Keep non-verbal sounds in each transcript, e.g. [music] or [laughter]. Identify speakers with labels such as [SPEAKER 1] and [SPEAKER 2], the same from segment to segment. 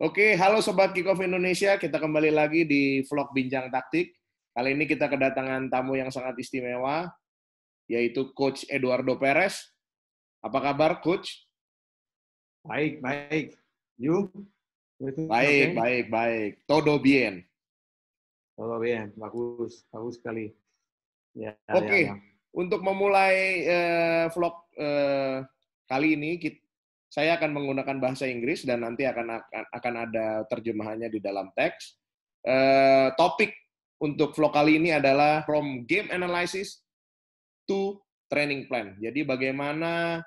[SPEAKER 1] Oke, halo Sobat Kickoff Indonesia. Kita kembali lagi di vlog Bincang Taktik. Kali ini kita kedatangan tamu yang sangat istimewa, yaitu Coach Eduardo Perez. Apa kabar, Coach?
[SPEAKER 2] Baik, baik. You? Baik, okay. baik,
[SPEAKER 1] baik. Todo bien. Todo bien, bagus. Bagus sekali. Ya, ya Oke, okay. ya, ya. untuk memulai uh, vlog uh, kali ini, kita, saya akan menggunakan bahasa Inggris dan nanti akan akan ada terjemahannya di dalam teks. Uh, topik untuk vlog kali ini adalah from game analysis to training plan. Jadi bagaimana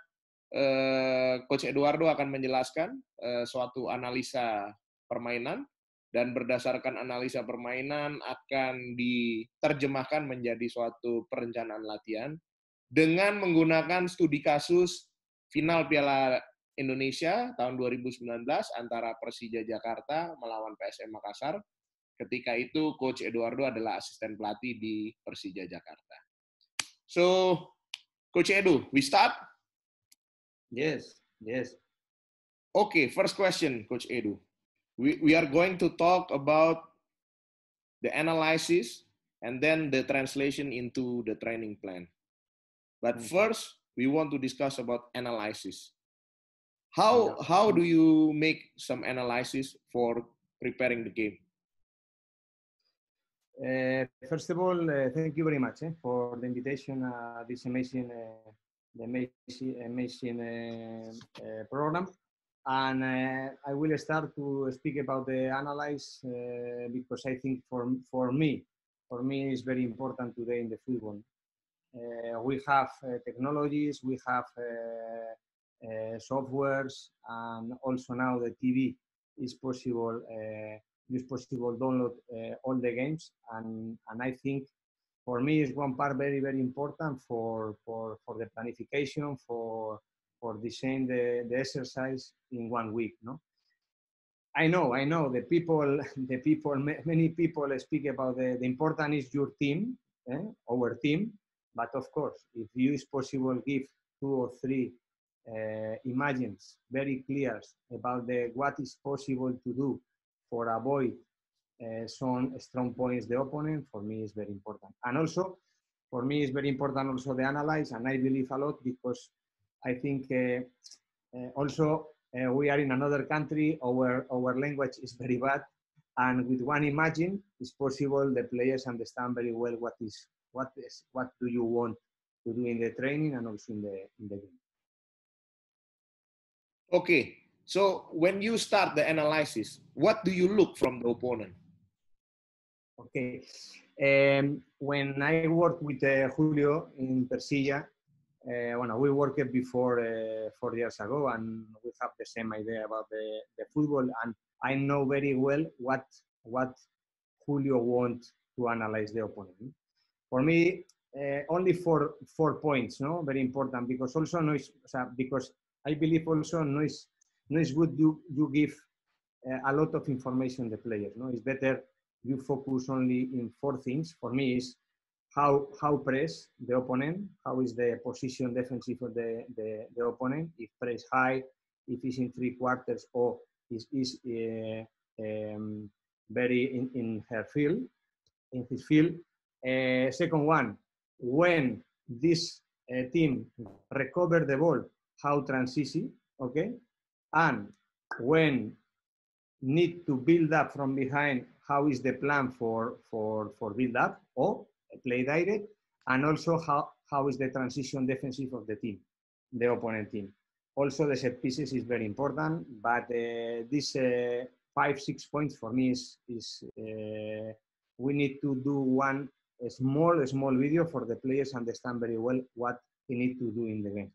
[SPEAKER 1] uh, Coach Eduardo akan menjelaskan uh, suatu analisa permainan dan berdasarkan analisa permainan akan diterjemahkan menjadi suatu perencanaan latihan dengan menggunakan studi kasus final Piala Indonesia tahun 2019 antara Persija Jakarta melawan PSM Makassar. Ketika itu coach Eduardo adalah asisten pelatih di Persija Jakarta. So, coach Edu, we start? Yes, yes. Okay, first question coach Edu. We we are going to talk about the analysis and then the translation into the training plan. But hmm. first, we want to discuss about analysis. how how do you make some analysis for preparing the game
[SPEAKER 2] uh, first of all uh, thank you very much eh, for the invitation uh, this amazing uh, the amazing, amazing uh, uh, program and i will start to speak about the analyze because i think for for me for me is very important today in the football we have technologies we have uh, softwares, and also now the TV is possible. Uh, is possible download uh, all the games, and and I think for me is one part very very important for for for the planification for for design the, the exercise in one week no i know i know the people [laughs] the people many people speak about the, the important is your team eh? our team but of course if you is possible give two or three uh, imagines very clear about the, what is possible to do for avoid uh, some strong points the opponent for me is very important and also for me is very important also the analyze and i believe a lot because i think uh, uh also uh, we are in another country our our language is very bad and with one imagine it's possible the players understand very well what is what is what do you want to do in the training and also in the in the game Okay, so when you start the analysis, what do you look from the opponent? Okay, um, when I worked with uh, Julio in Persilla, uh, bueno, we worked before uh, four years ago, and we have the same idea about the, the football. And I know very well what what Julio wants to analyze the opponent. For me, uh, only for four points, no, very important because also no, because I believe also no is no is good you you give uh, a lot of information the players. No, it's better you focus only in four things. For me, is how how press the opponent, how is the position defensive of the the, the opponent. If press high, if it's in three quarters, or is is uh, um, very in, in her field, in his field. Uh, second one, when this uh, team recover the ball how transition, okay? And when need to build up from behind, how is the plan for, for, for build up or play direct, and also how, how is the transition defensive of the team, the opponent team. Also, the set pieces is very important, but uh, these uh, five, six points for me is, is uh, we need to do one small, small video for the players understand very well what they need to do in the game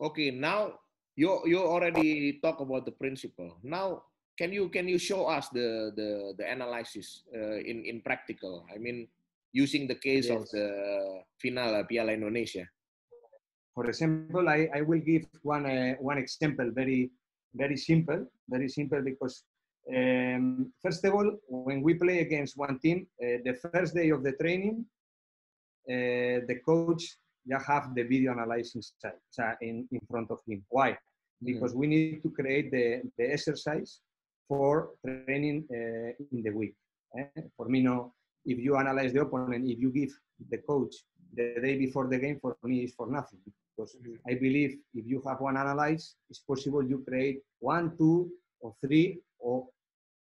[SPEAKER 1] okay now you you already talk about the principle now can you can you show us the the, the analysis uh, in in practical i mean
[SPEAKER 2] using the case yes. of the final uh, piala indonesia for example i, I will give one uh, one example very very simple very simple because um, first of all when we play against one team uh, the first day of the training uh, the coach just have the video analysis uh, in, in front of him. Why? Because we need to create the, the exercise for training uh, in the week. Eh? For me, no. If you analyze the opponent, if you give the coach the day before the game, for me, is for nothing. Because mm-hmm. I believe if you have one analyze, it's possible you create one, two, or three, or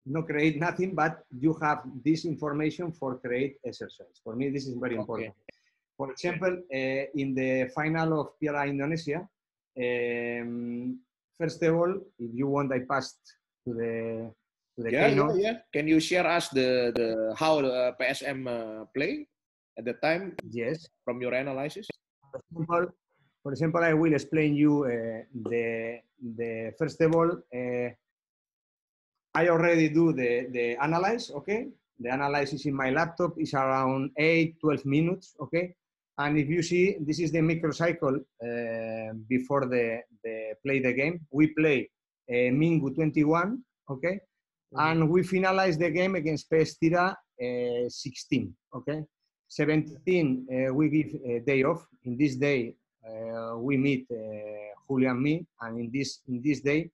[SPEAKER 2] not create nothing, but you have this information for create exercise. For me, this is very okay. important. For example, eh, in the final of Piala Indonesia, um, first of all, if you want, I passed to the to the yeah, yeah, yeah,
[SPEAKER 1] Can you share us the the how the uh, PSM uh, play at the time? Yes. From your analysis.
[SPEAKER 2] For example, for example I will explain you eh, the the first of all. I already do the, the analyze, okay? The analysis in my laptop is around 8, 12 minutes, okay? And if you see, this is the microcycle uh, before the, the play the game. We play uh, Mingu 21, okay? Mm-hmm. And we finalize the game against PES uh, 16, okay? 17, uh, we give a day off. In this day, uh, we meet uh, Julia and me, and in this, in this day,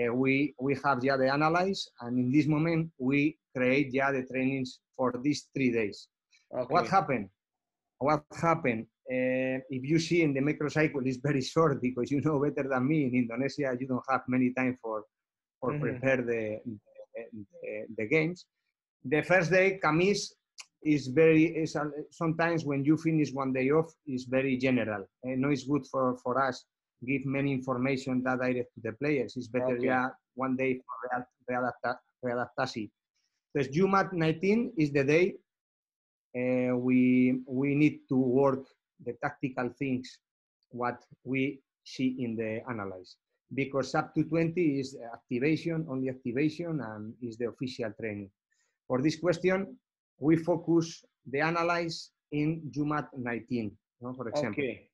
[SPEAKER 2] uh, we, we have yeah, the analyze, and in this moment, we create yeah, the trainings for these three days. Okay. What happened? what happened uh, if you see in the microcycle is very short because [laughs] you know better than me in indonesia you don't have many time for for mm-hmm. prepare the, the, the games the first day camis is very is, sometimes when you finish one day off is very general I eh, no it's good for for us give many information that direct to the players it's better okay. yeah one day for readaptasi real, real, real, so juma 19 is the day uh, we we need to work the tactical things what we see in the analyze because up to 20 is activation only activation and is the official training for this question we focus the analyze in jumat 19 no, for example okay.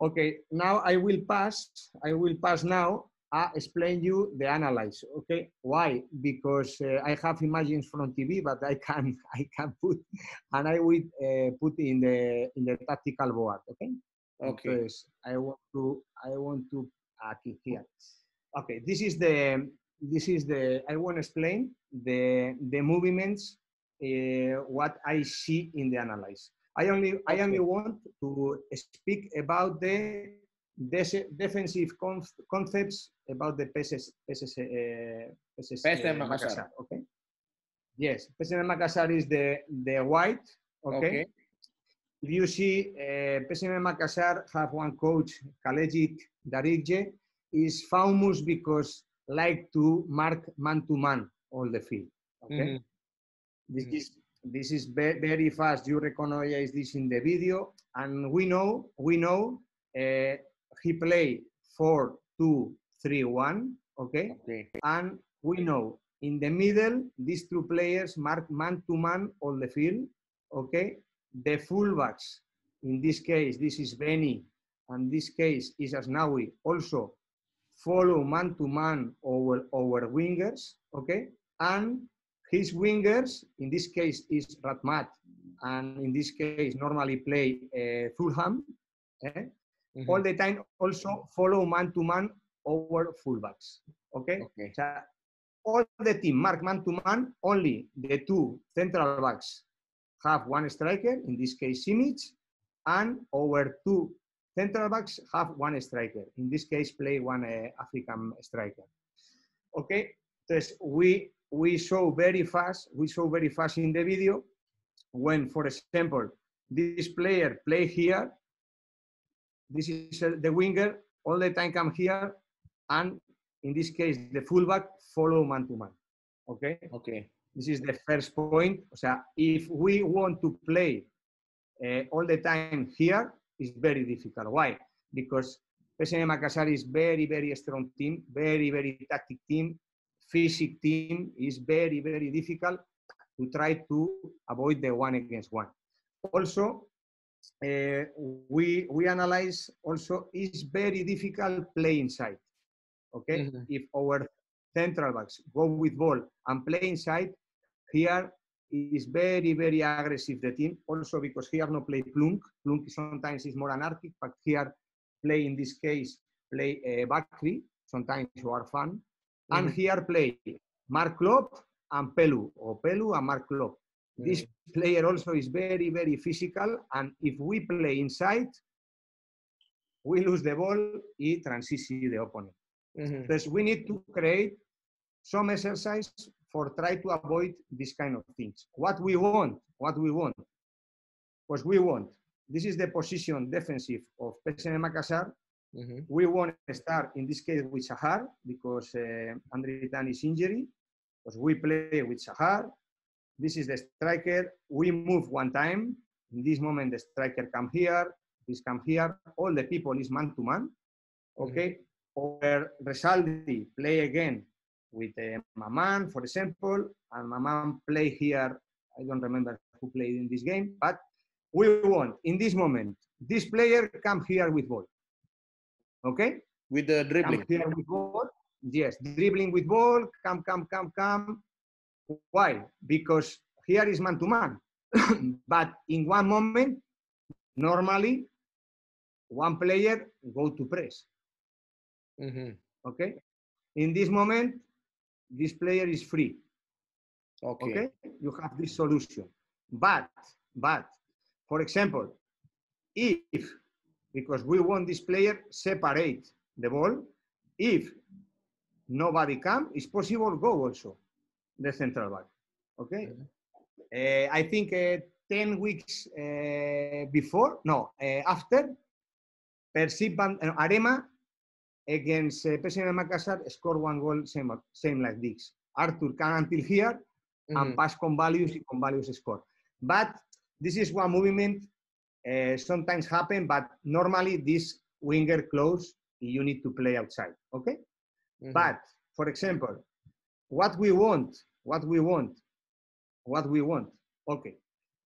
[SPEAKER 2] okay now i will pass i will pass now I explain you the analyze. Okay, why? Because uh, I have images from TV, but I can [laughs] I can put and I will uh, put in the in the tactical board. Okay. Okay. Because I want to I want to uh, here. Okay, this is the this is the I want to explain the the movements uh, what I see in the analyze. I only I only want to speak about the defensive concepts about the PSS, PSS, uh, eh, PSS PSM uh, eh, Makassar. Okay. Yes, PSM Makassar is the the white. Okay. okay. If you see, uh, eh, PSM Makassar have one coach, Kalejit Darije, is famous because like to mark man to man all the field. Okay. Mm -hmm. This mm-hmm. is this is very fast. You recognize this in the video, and we know we know. Uh, he played four two three one, okay? okay and we know in the middle these two players mark man to man on the field okay the fullbacks in this case this is benny and this case is asnawi also follow man to man over our wingers okay and his wingers in this case is ratmat and in this case normally play uh, fulham okay. Eh? all mm-hmm. the time also follow man to man over fullbacks. Okay? okay. So all the team mark man to man, only the two central backs have one striker, in this case Simic, and over two central backs have one striker. In this case, play one uh, African striker. Okay, Entonces, we we show very fast, we show very fast in the video when, for example, this player play here this is the winger. All the time come here, and in this case, the fullback follow man to man. Okay. Okay. This is the first point. So if we want to play uh, all the time here, is very difficult. Why? Because PSN Makassar is very, very strong team, very, very tactic team, physic team is very, very difficult to try to avoid the one against one. Also, uh, we we analyze also is very difficult play inside. Okay, mm -hmm. if our central backs go with ball and play inside, here is very very aggressive the team. Also because here no play plunk. Plunk sometimes is more anarchic, but here play in this case play uh, back three sometimes who are fun. Mm -hmm. And mm-hmm. here play Mark Klopp and Pelu or Pelu and Mark Klopp. Mm-hmm. This player also is very, very physical. And if we play inside, we lose the ball, he transition the opponent. Mm-hmm. we need to create some exercise for try to avoid this kind of things. What we want, what we want, what we want. This is the position defensive of PSM Makassar. Mm-hmm. We want to start in this case with Sahar because uh, eh, Andre Tan is injured. Because we play with Sahar, this is the striker. We move one time. In this moment, the striker come here. This come here. All the people is man to man. Okay. Mm -hmm. Or Resaldi play again with uh, man. for example, and man play here. I don't remember who played in this game, but we want in this moment this player come here with ball. Okay. With the dribbling. Come here with ball. Yes, dribbling with ball. Come, come, come, come. Why? Because here is man to man. [coughs] but in one moment, normally, one player go to press. Mm-hmm. Okay? In this moment, this player is free. Okay. okay. You have this solution. But, but, for example, if, because we want this player separate the ball, if nobody come, it's possible go also the central back. Okay, uh, I think uh, ten weeks uh, before, no, after, Persipan Arema against uh, Pessin Makassar scored one goal, same, same like this. Arthur can until here, mm-hmm. and pass Convalius, Convalius score. But this is one movement uh, sometimes happen, but normally this winger close, you need to play outside, okay? Mm-hmm. But, for example, what we want, what we want, what we want. Okay,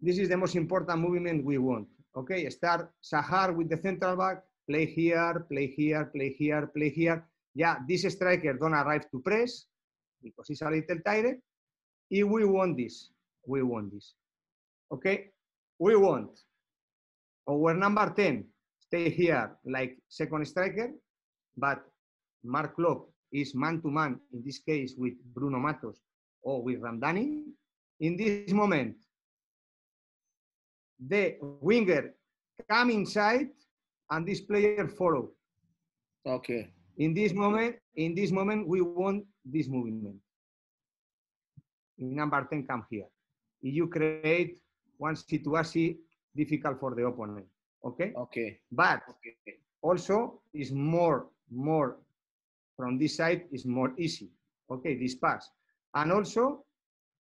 [SPEAKER 2] this is the most important movement we want. Okay, start Sahar with the central back, play here, play here, play here, play here. Yeah, this striker don't arrive to press because he's a little tired. If we want this, we want this. Okay, we want our number 10 stay here like second striker, but Mark Klopp is man-to-man, in this case with Bruno Matos or with Ramdani, in this moment, the winger come inside and this player follow. Okay. In this moment, in this moment, we want this movement. In number 10, come here. You create one situation difficult for the opponent. Okay. Okay. But okay. also is more more from this side is more easy. Okay, this pass. And also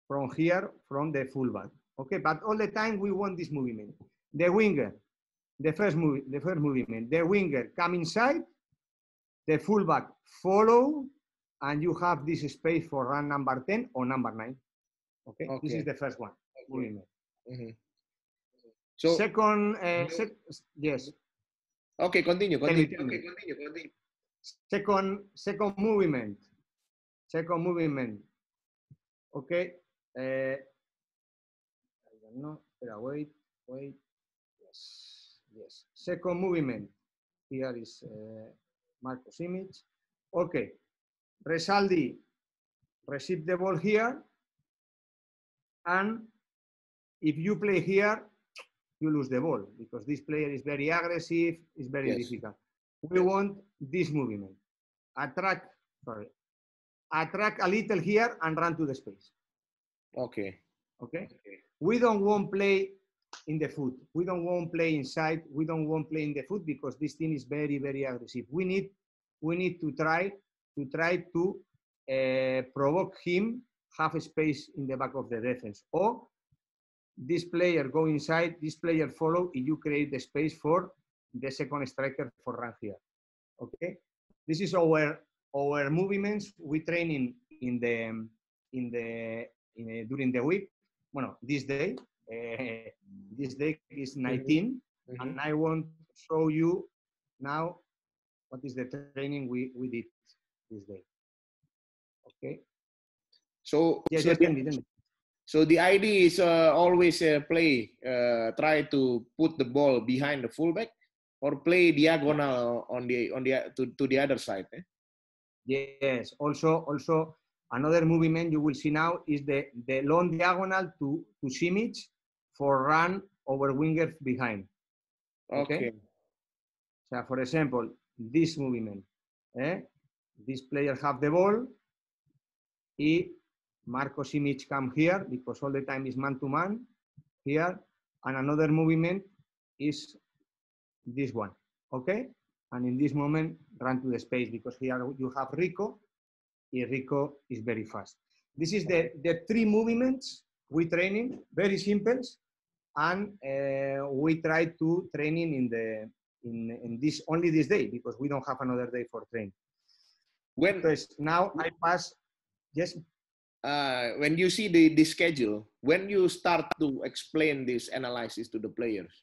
[SPEAKER 2] from here, from the fullback. Okay, but all the time we want this movement. The winger, the first move, the first movement. The winger come inside, the fullback follow, and you have this space for run number 10 or number 9. Okay, okay. this is the first one.
[SPEAKER 1] Okay. Mm -hmm.
[SPEAKER 2] So second, uh, mm-hmm. sec yes. Okay, continue. Continue. Okay, continue. Continue. Second, second movement. Second movement. Okay. Uh, I don't know. wait, wait. Yes, yes. Second movement. Here is uh, Marcos' image. Okay. Resaldi receive the ball here. And if you play here, you lose the ball because this player is very aggressive, it's very yes. difficult we want this movement. Attract, sorry, attract a little here and run to the space. Okay. Okay. We don't want play in the foot. We don't want play inside. We don't want play in the foot because this team is very, very aggressive. We need, we need to try to try to uh, provoke him half space in the back of the defense or this player go inside, this player follow, and you create the space for the second striker for Rangia. Okay, this is our our movements we train in in the in the, in the during the week. Well, this day, uh, this day is mm-hmm. 19, mm -hmm. and I want to show you now what is the training we we did this day. Okay. So yes, so, yes, the, so the idea is uh, always uh, play,
[SPEAKER 1] uh, try to put the ball behind the fullback or play diagonal on
[SPEAKER 2] the on the to, to the other side. Eh? Yes. Also, also another movement you will see now is the the long diagonal to to Simic for run over wingers behind. Okay. okay. So, for example, this movement. Eh? This player have the ball. He Marco Simic come here because all the time is man to man here, and another movement is this one, okay? And in this moment, run to the space because here you have Rico, and Rico is very fast. This is the, the three movements we training, very simple, and uh, we try to training in the in, in this only this day because we don't have another day for training. When now I pass, yes.
[SPEAKER 1] Uh, when you see the, the schedule, when you start to explain this analysis to the players,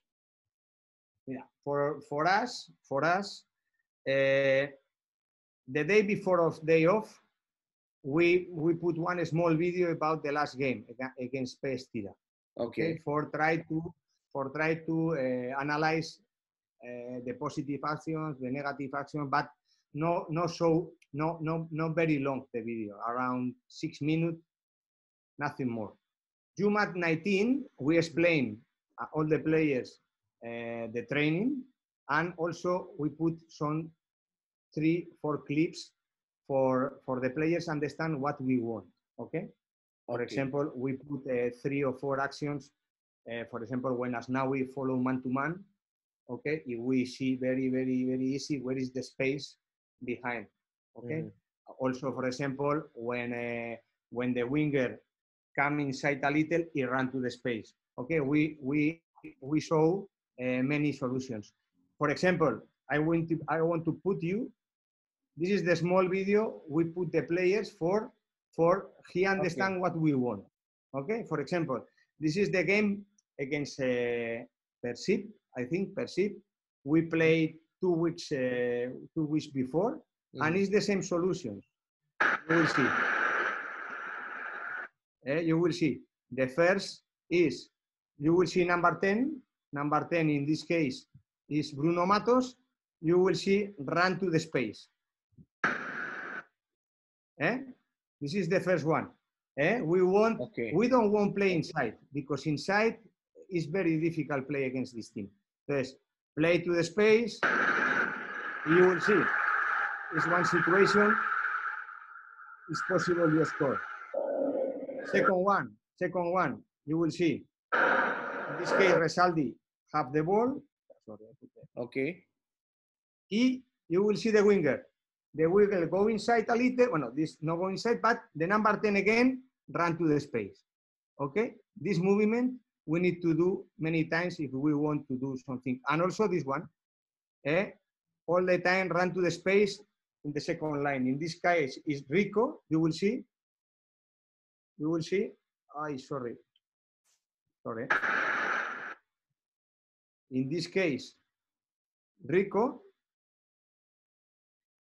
[SPEAKER 2] yeah, for, for us, for us, uh, the day before of day off, we we put one small video about the last game against PES Okay. For try to for try to uh, analyze uh, the positive actions, the negative actions, but no no so no no not very long the video, around six minutes, nothing more. Jumat 19, we explain uh, all the players uh, the training. And also we put some three, four clips for, for the players understand what we want, okay? For okay. example, we put uh, three or four actions. Uh, for example, when as now we follow man to man, okay, if we see very, very, very easy where is the space behind, okay. Mm -hmm. Also, for example, when uh, when the winger come inside a little, he run to the space. Okay, we we we show Eh, many solutions. For example, I want, to, I want to put you, this is the small video we put the players for, for he understand okay. what we want. Okay, for example, this is the game against uh, eh, Persib, I think Persib. We played two weeks, uh, two weeks before, mm and it's the same solution. You will see. Uh, you will see. The first is, you will see number 10, number 10 in this case is Bruno Matos, you will see run to the space. Eh? This is the first one. Eh? We want okay. we don't want play inside because inside is very difficult play against this team. play to the space. You will see. It's one situation. It's possible you score. Second one, second one, you will see. In this case, Resaldi have the ball. Okay. He, you will see the winger. The winger go inside a little. Well, no, this no go inside, but the number 10 again run to the space. Okay. This movement we need to do many times if we want to do something. And also this one. Eh? All the time run to the space in the second line. In this case is Rico. You will see. You will see. I sorry. Sorry in this case, Rico.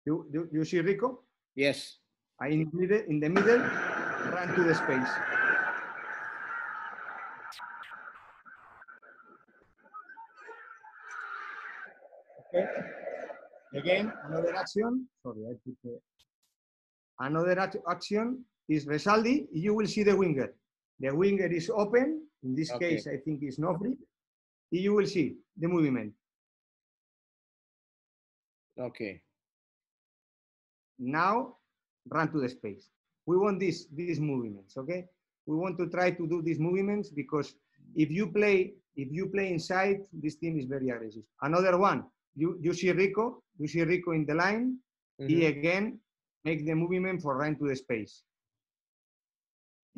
[SPEAKER 2] You do, do you see Rico? Yes. I in the middle, in the middle run to the space. Okay. Again, another action. Sorry, I put the, another action is Resaldi. You will see the winger. The winger is open. In this okay. case, I think it's free you will see the movement. Okay. Now run to the space. We want this, these movements, okay? We want to try to do these movements because if you play, if you play inside, this team is very aggressive. Another one, you, you see Rico, you see Rico in the line, mm -hmm. he mm-hmm. again make the movement for run to the space.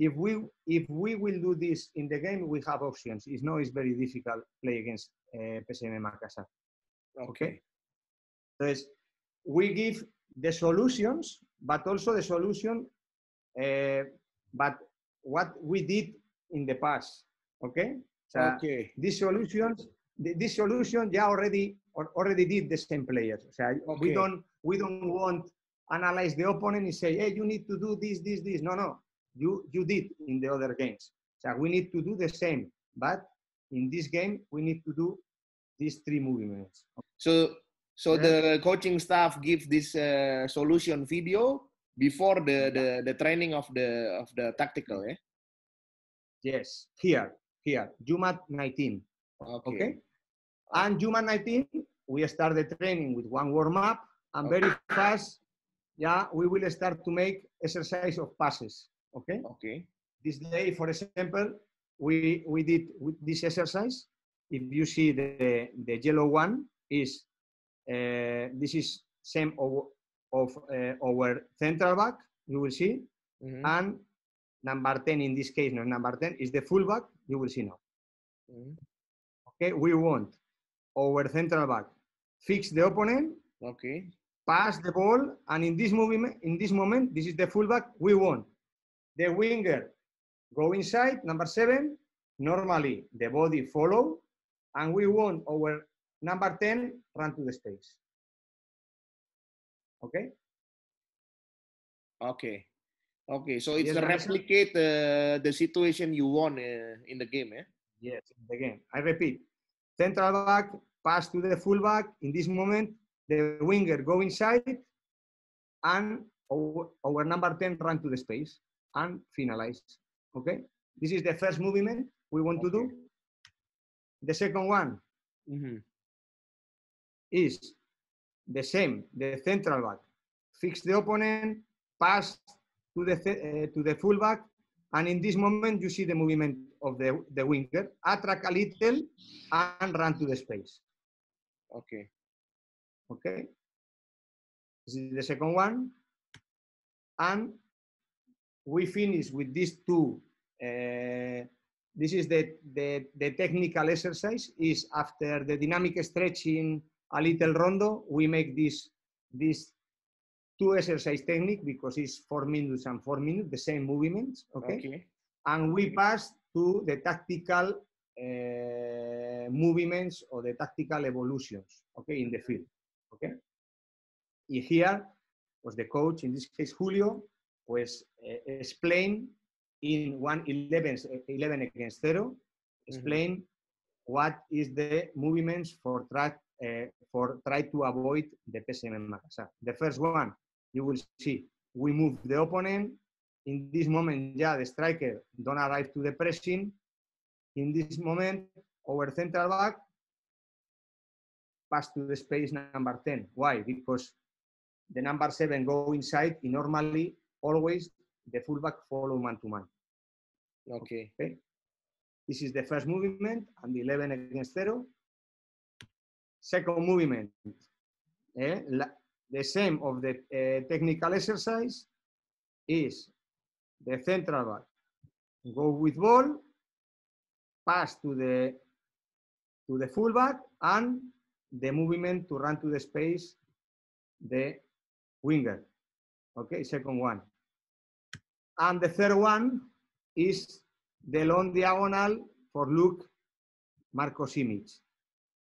[SPEAKER 2] If we if we will do this in the game, we have options. It's no, it's very difficult play against uh, PSM Makassar. Okay. So we give the solutions, but also the solution, uh, but what we did in the past. Okay. So okay. These solutions, this solution, yeah, already already did the same players. So okay. we don't we don't want analyze the opponent and say, hey, you need to do this, this, this. No, no you, you did in the other games. So we need to do the same, but in this game, we need to do these three movements. So, so yeah. the coaching
[SPEAKER 1] staff gives this uh, solution video before the, the, the training of the,
[SPEAKER 2] of the tactical,
[SPEAKER 1] eh? Yes,
[SPEAKER 2] here, here, Jumat 19. Okay. okay. And Jumat 19, we start the training with one warm up and very fast, yeah, we will start to make exercise of passes. Okay. Okay. This day, for example, we we did this exercise. If you see the the yellow one is uh, this is same of, of uh, our central back. You will see, mm -hmm. and number ten in this case, no number ten is the full back. You will see now. Mm -hmm. Okay, we want our central back fix the opponent. Okay. Pass the ball, and in this movement, in this moment, this is the full back. we want the winger go inside, number seven, normally the body follow, and we want our number 10 run to the space. Okay? Okay. Okay, so it's yes, replicate
[SPEAKER 1] uh, the situation you want uh, in the game, eh? Yes, in the game.
[SPEAKER 2] I repeat, central back, pass to the fullback. In this moment, the winger go inside and our, our number 10 run to the space and finalize. Okay, this is the first movement we want okay. to do. The second one mm -hmm. is the same, the central back. Fix the opponent, pass to the, uh, to the fullback, and in this moment you see the movement of the, the winger, attract a little and run to the space. Okay. Okay. This is the second one. And we finish with these two. Uh, this is the, the, the technical exercise is after the dynamic stretching a little rondo, we make this, this two exercise technique because it's four minutes and four minutes, the same movements, okay? okay. And we pass to the tactical uh, movements or the tactical evolutions, okay, in the field, okay? And here was the coach, in this case Julio, pues eh, explain in one 11, 11 against 0, explain mm -hmm. what is the movements for try, uh, eh, for try to avoid the PSM Makassar. The first one, you will see, we move the opponent. In this moment, yeah, the striker don't arrive to the pressing. In this moment, our central back pass to the space number 10. Why? Because the number seven go inside, and normally always the fullback follow man to man. Okay. okay. This is the first movement and 11 against 0. Second movement, eh? La, the same of the uh, technical exercise is the central back go with ball, pass to the to the fullback and the movement to run to the space the winger. Okay, second one. And the third one is the long diagonal for Luke Marcos image.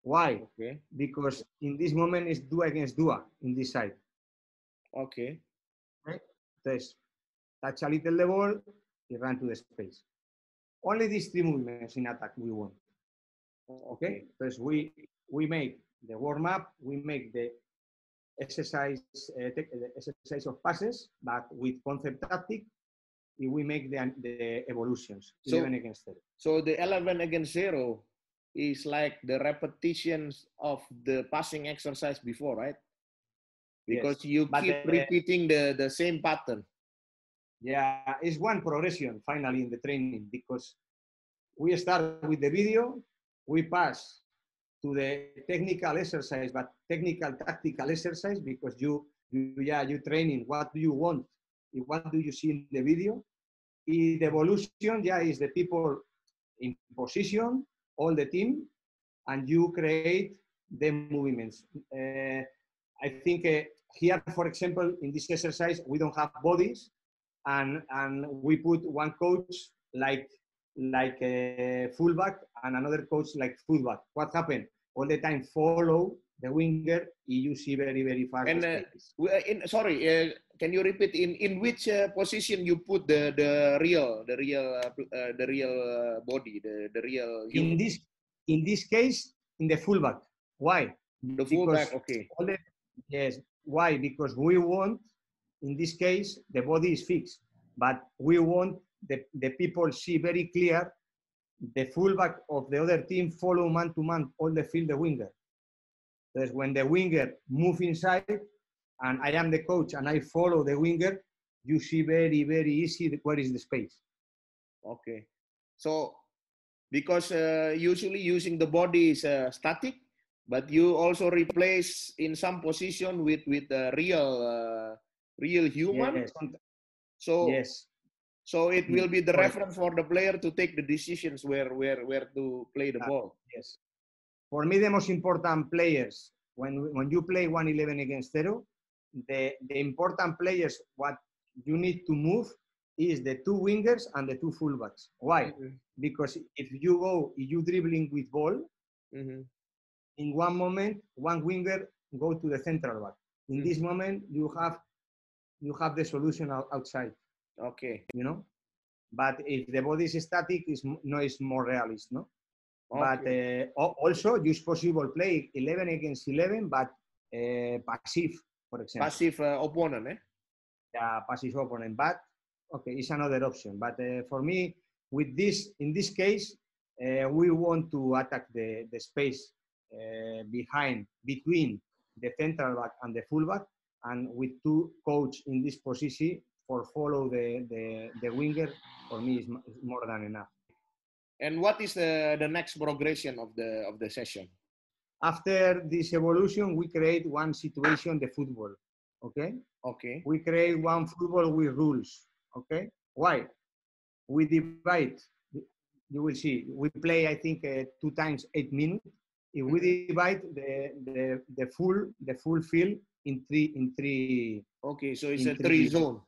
[SPEAKER 2] Why? Okay. Because in this moment it's Dua against Dua in this side. Okay. Right? Entonces, touch a little the ball, he ran to the space. Only these three movements in attack we want. Okay? Entonces, we, we make the warm up, we make the exercise, uh, the exercise of passes, but with concept tactic, if we make the, the evolutions so, 11 against 0. So the 11 against 0
[SPEAKER 1] is like the repetitions of the passing exercise before, right? Because yes. you but keep the, repeating
[SPEAKER 2] the, the same pattern. Yeah, it's one progression finally in the training because we start with the video, we pass to the technical exercise, but technical tactical exercise because you, you yeah, you training what do you want what do you see in the video. In the evolution, yeah, is the people in position, all the team, and you create the movements. Uh, I think uh, here, for example, in this exercise, we don't have bodies, and and we put one coach like like a fullback and another coach like fullback. What happened? All the time follow the winger you see very very fast. and uh,
[SPEAKER 1] uh, in sorry uh, can you repeat in in which uh, position you put the the real the real uh, uh, the real body the the real human?
[SPEAKER 2] in this in this case in the fullback why the fullback okay the, yes why because we want in this case the body is fixed but we want the, the people see very clear the fullback of the other team follow man to man all the field the winger when the winger move inside and I am the coach and I follow the winger, you see very, very easy where is the space.
[SPEAKER 1] Okay. So because uh, usually using the body is uh, static, but you also replace in some position with with a real uh, real human. Yes. So yes. So it mm-hmm. will be the reference for the player to take the decisions where where where to play the ah, ball.
[SPEAKER 2] Yes. For me, the most important players, when, when you play 111 11 against 0, the, the important players, what you need to move is the two wingers and the two fullbacks. Why? Mm-hmm. Because if you go, you dribbling with ball, mm-hmm. in one moment, one winger go to the central back. In mm-hmm. this moment, you have you have the solution outside. Okay. You know, but if the body is static, is no, it's more realist, no. But eh, also, just possible play 11 against 11, but eh, passive, for example. Passive eh, opponent, eh? Yeah, passive opponent. But okay, it's another option. But for me, with this, in this case, we want to attack the, the space behind, between the central back and the fullback, and with two coach in this position for follow the, the, the winger, for me is more than enough. And what is the, the next progression of the, of the session? After this evolution, we create one situation, the football, okay? Okay. We create one football with rules, okay? Why? We divide, you will see, we play, I think, uh, two times eight minutes. If we divide the, the, the, full, the full field in three, in three. Okay, so it's a three, three zone.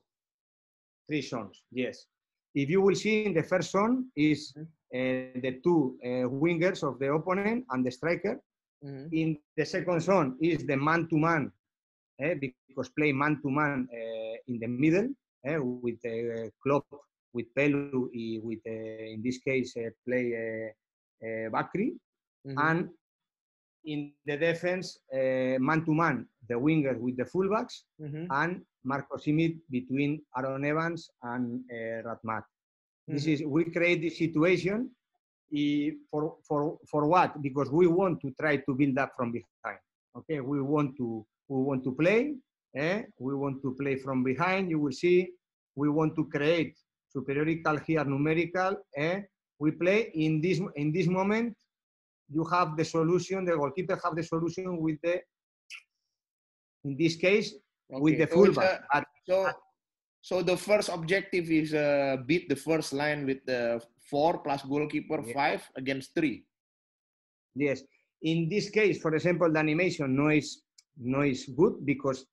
[SPEAKER 2] Three zones, yes. If you will see in the first zone is Eh, the two eh, wingers of the opponent and the striker. Mm-hmm. In the second zone is the man-to-man, eh, because play man-to-man eh, in the middle eh, with uh, Klopp, with Pelu, with in this case play Bakri, mm-hmm. and in the defense, man to man, the wingers with the fullbacks, mm-hmm. and Marco Simit between Aaron Evans and uh, Ratmat. This mm-hmm. is we create the situation for for for what? Because we want to try to build up from behind. Okay, we want to we want to play. Eh? We want to play from behind. You will see. We want to create superiorical here numerical. Eh? We play in this in this moment. You have the solution. The goalkeeper have the solution with the. In this case, okay. with the fullback. So so the first objective is uh,
[SPEAKER 1] beat the first line with the four plus goalkeeper yeah. five against three.
[SPEAKER 2] Yes. In this case, for example, the animation no is no is good because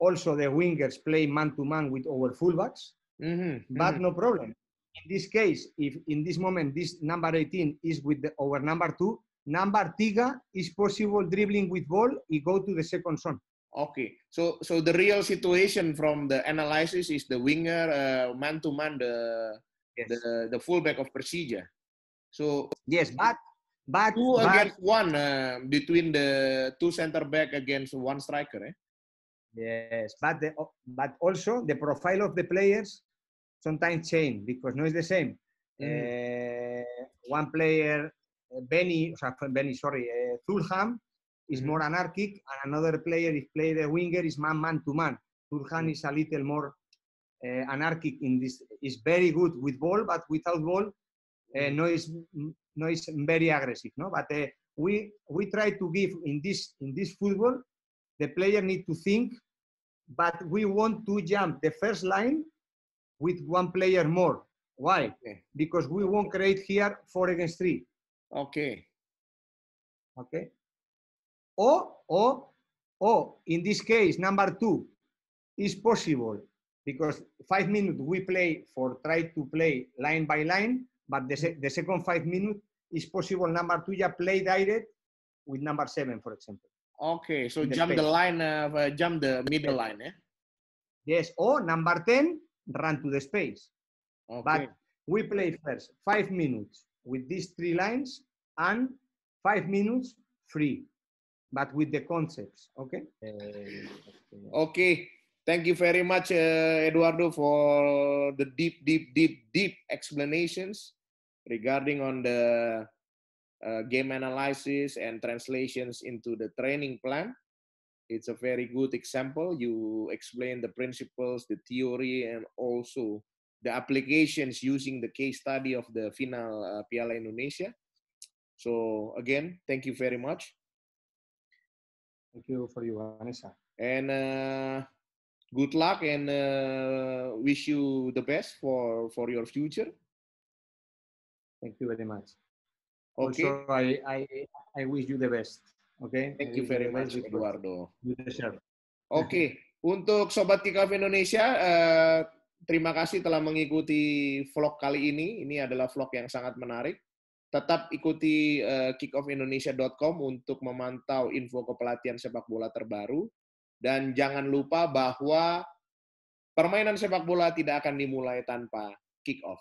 [SPEAKER 2] also the wingers play man to man with our fullbacks. Mm -hmm. But mm -hmm. no problem. In this case, if in this moment this number 18 is with the, our number two, number Tiga is possible dribbling with ball. He go to the second zone. Okay,
[SPEAKER 1] so so the real situation from the analysis is the winger uh, man to man the the fullback of Persija. So yes, but but two but, against one uh, between the two center back against one striker. Eh?
[SPEAKER 2] Yes, but the, but also the profile of the players sometimes change because no is the same. Mm. Uh, one player, Benny, Benny, sorry, Fulham eh, is mm -hmm. more anarchic, and another player, is play the winger, is man man to man. Turhan mm-hmm. is a little more uh, anarchic in this. Is very good with ball, but without ball, uh, mm-hmm. no is no is very aggressive. No, but uh, we we try to give in this in this football, the player need to think, but we want to jump the first line with one player more. Why? Because we won't create here four against three. Okay. Okay or, or, or, in this case, number two is possible because five minutes we play for try to play line by line, but the, se the second five minutes is possible number two, you play direct with number seven, for example. Okay, so the jump space. the line, uh, jump the middle line, eh? Yes, or number 10, run to the space. Okay. But we play first five minutes with these three lines and five minutes free but with the concepts. Okay. Eh,
[SPEAKER 1] okay. Thank you very much, uh, Eduardo, for the deep, deep, deep, deep explanations regarding on the uh, game analysis and translations into the training plan. It's a very good example. You explain the principles, the theory, and also the applications using the case study of the final uh, Piala Indonesia. So again, thank you very much. Thank you for you, Vanessa. And uh, good luck and uh, wish you the best for, for
[SPEAKER 2] your future. Thank you very much. Okay. Also, I, I, I wish you the best. Okay. Thank you very much, Eduardo. You deserve.
[SPEAKER 1] okay. [laughs] untuk Sobat Kikaf Indonesia, uh, terima kasih telah mengikuti vlog kali ini. Ini adalah vlog yang sangat menarik. Tetap ikuti uh, eh, kickoffindonesia.com untuk memantau info kepelatihan sepak bola terbaru. Dan jangan lupa bahwa permainan sepak bola tidak akan dimulai tanpa kick off.